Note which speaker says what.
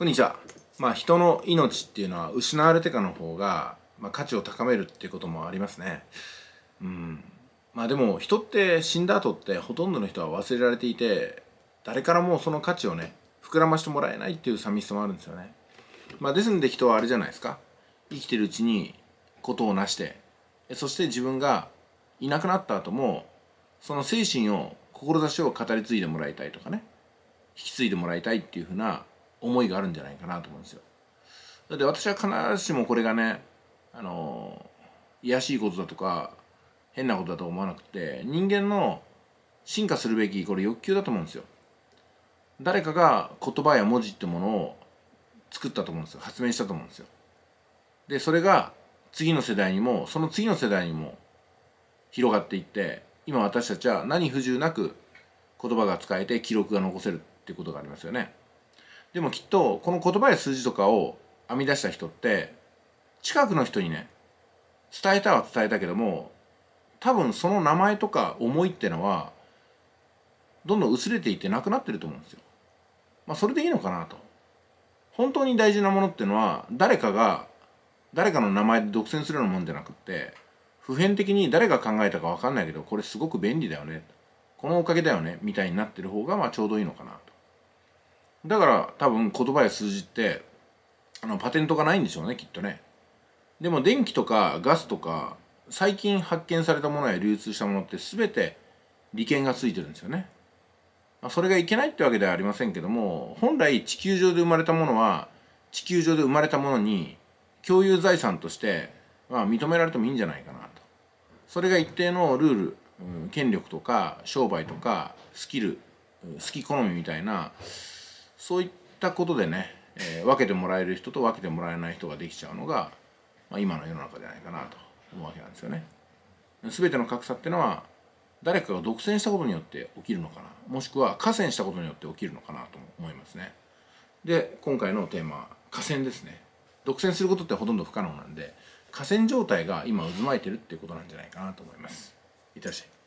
Speaker 1: こんにちは。まあ、人の命っていうのは失われてからの方が、まあ、価値を高めるっていうこともありますね。うん。まあでも人って死んだ後ってほとんどの人は忘れられていて、誰からもその価値をね、膨らましてもらえないっていう寂しさもあるんですよね。まあですんで人はあれじゃないですか。生きてるうちにことを成して、そして自分がいなくなった後も、その精神を、志を語り継いでもらいたいとかね、引き継いでもらいたいっていうふうな思いがあるんじゃないかなと思うんですよ。だって私は必ずしもこれがねあのいしいことだとか変なことだと思わなくて人間の進化するべきこれ欲求だと思うんですよ。誰かが言葉や文字ってものを作ったと思うんですよ発明したと思うんですよ。でそれが次の世代にもその次の世代にも広がっていって今私たちは何不自由なく言葉が使えて記録が残せるっていうことがありますよね。でもきっとこの言葉や数字とかを編み出した人って近くの人にね伝えたは伝えたけども多分その名前とか思いってのはどんどん薄れていってなくなってると思うんですよ。まあそれでいいのかなと。本当に大事なものってのは誰かが誰かの名前で独占するようなもんじゃなくって普遍的に誰が考えたか分かんないけどこれすごく便利だよねこのおかげだよねみたいになってる方がまあちょうどいいのかなと。だから多分言葉や数字ってあのパテントがないんでしょうねきっとねでも電気とかガスとか最近発見されたものや流通したものって全て利権がついてるんですよねそれがいけないってわけではありませんけども本来地球上で生まれたものは地球上で生まれたものに共有財産として、まあ、認められてもいいんじゃないかなとそれが一定のルール、うん、権力とか商売とかスキル好き好みみたいなそういったことでね、えー、分けてもらえる人と分けてもらえない人ができちゃうのが、まあ、今の世の中じゃないかなと思うわけなんですよね。全ての格差ってのは誰かが独占したことによって起きるのかなもしくは河川したことによって起きるのかなと思いますね。で今回のテーマは河川ですね。独占することってほとんど不可能なんで河川状態が今渦巻いてるっていうことなんじゃないかなと思います。いってらっしゃい。